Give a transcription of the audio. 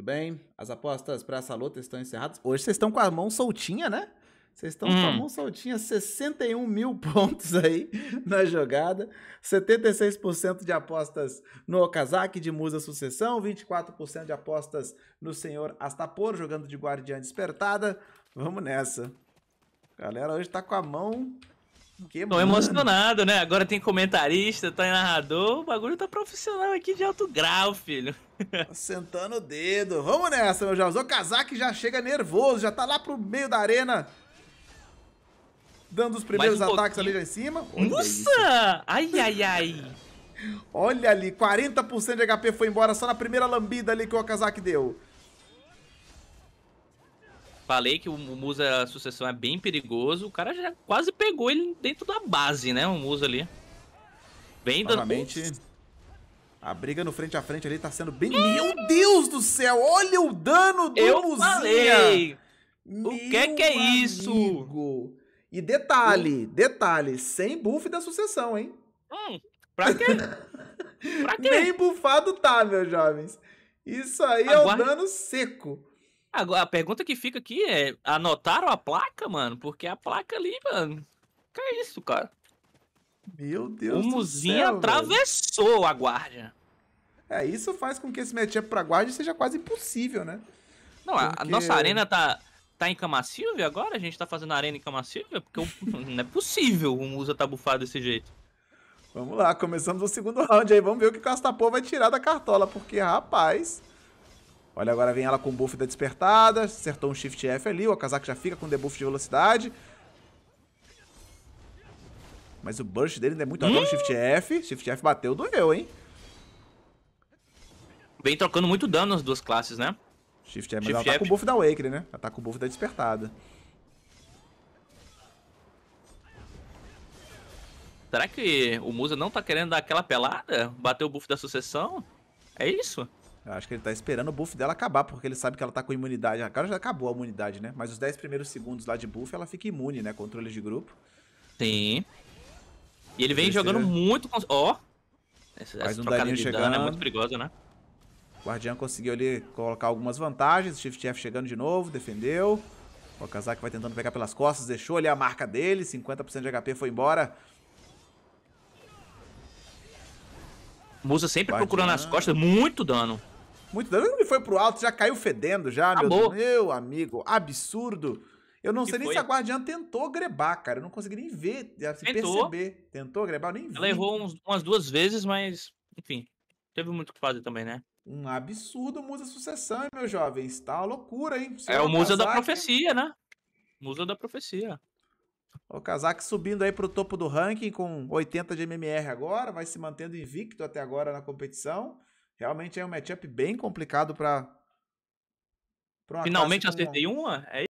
Tudo bem? As apostas para essa luta estão encerradas. Hoje vocês estão com a mão soltinha, né? Vocês estão hum. com a hum. mão soltinha, 61 mil pontos aí na jogada, 76% de apostas no Okazaki de Musa Sucessão, 24% de apostas no Senhor Astapor, jogando de Guardiã Despertada. Vamos nessa. galera hoje tá com a mão que Tô emocionado, né? Agora tem comentarista, tá narrador. O bagulho tá profissional aqui de alto grau, filho. Tá sentando o dedo. Vamos nessa, meu jovens. O Kazak já chega nervoso, já tá lá pro meio da arena. Dando os primeiros um ataques pouquinho. ali já em cima. Olha Nossa! Isso. Ai, ai, ai. Olha ali, 40% de HP foi embora só na primeira lambida ali que o Okazaki deu falei que o Musa a sucessão é bem perigoso, o cara já quase pegou ele dentro da base, né? O Musa ali. Bem Novamente, dando... a briga no frente a frente ali tá sendo bem... Meu Deus do céu, olha o dano do Eu Falei. o que que é amigo. isso? E detalhe, detalhe, sem buff da sucessão, hein? Hum, pra quê? pra quê? Nem bufado tá, meus jovens. Isso aí Aguarde. é o dano seco. Agora, a pergunta que fica aqui é: anotaram a placa, mano? Porque a placa ali, mano. Que é isso, cara? Meu Deus o do O céu, atravessou velho. a guarda. É, isso faz com que esse matchup pra guarda seja quase impossível, né? Não, Porque... a nossa arena tá, tá em Cama Silvia agora? A gente tá fazendo arena em Cama Silvia? Porque não é possível o Musa tá bufado desse jeito. Vamos lá, começamos o segundo round aí. Vamos ver o que o Castapô vai tirar da cartola, porque, rapaz, Olha, agora vem ela com o buff da despertada. Acertou um Shift F ali. O Akazaki já fica com o debuff de velocidade. Mas o burst dele ainda é muito... alto. É shift F. Shift F bateu, doeu, hein? Vem trocando muito dano as duas classes, né? Shift F, mas Shift ela tá F. com o buff da Awakening, né? Ela tá com o buff da despertada. Será que o Musa não tá querendo dar aquela pelada? Bater o buff da sucessão? É isso? Eu acho que ele tá esperando o buff dela acabar, porque ele sabe que ela tá com imunidade. Agora já acabou a imunidade, né? Mas os 10 primeiros segundos lá de buff, ela fica imune, né? Controle de grupo. Sim. E ele vem Terceiro. jogando muito... Ó! Oh. Essa, Faz essa um de chegando. Dano é muito perigosa, né? O Guardião conseguiu ali colocar algumas vantagens. Shift F chegando de novo, defendeu. O Kazaki vai tentando pegar pelas costas, deixou ali a marca dele. 50% de HP foi embora. Musa sempre Guardiã. procurando as costas, muito dano. Muito dano. Ele foi pro alto, já caiu fedendo já, meu, meu amigo. Absurdo. Eu não que sei nem se a guardiã tentou grebar, cara. Eu não consegui nem ver, eh, se tentou. perceber. Tentou grebar, nem vi. Ela errou uns, umas duas vezes, mas, enfim, teve muito o que fazer também, né? Um absurdo Musa Sucessão, hein, meu jovem? Está uma loucura, hein? Você é o Musa da Profecia, né? Musa da Profecia. O Kazak subindo aí pro topo do ranking com 80 de MMR agora, vai se mantendo invicto até agora na competição realmente é um matchup bem complicado para. Finalmente acertei uma? É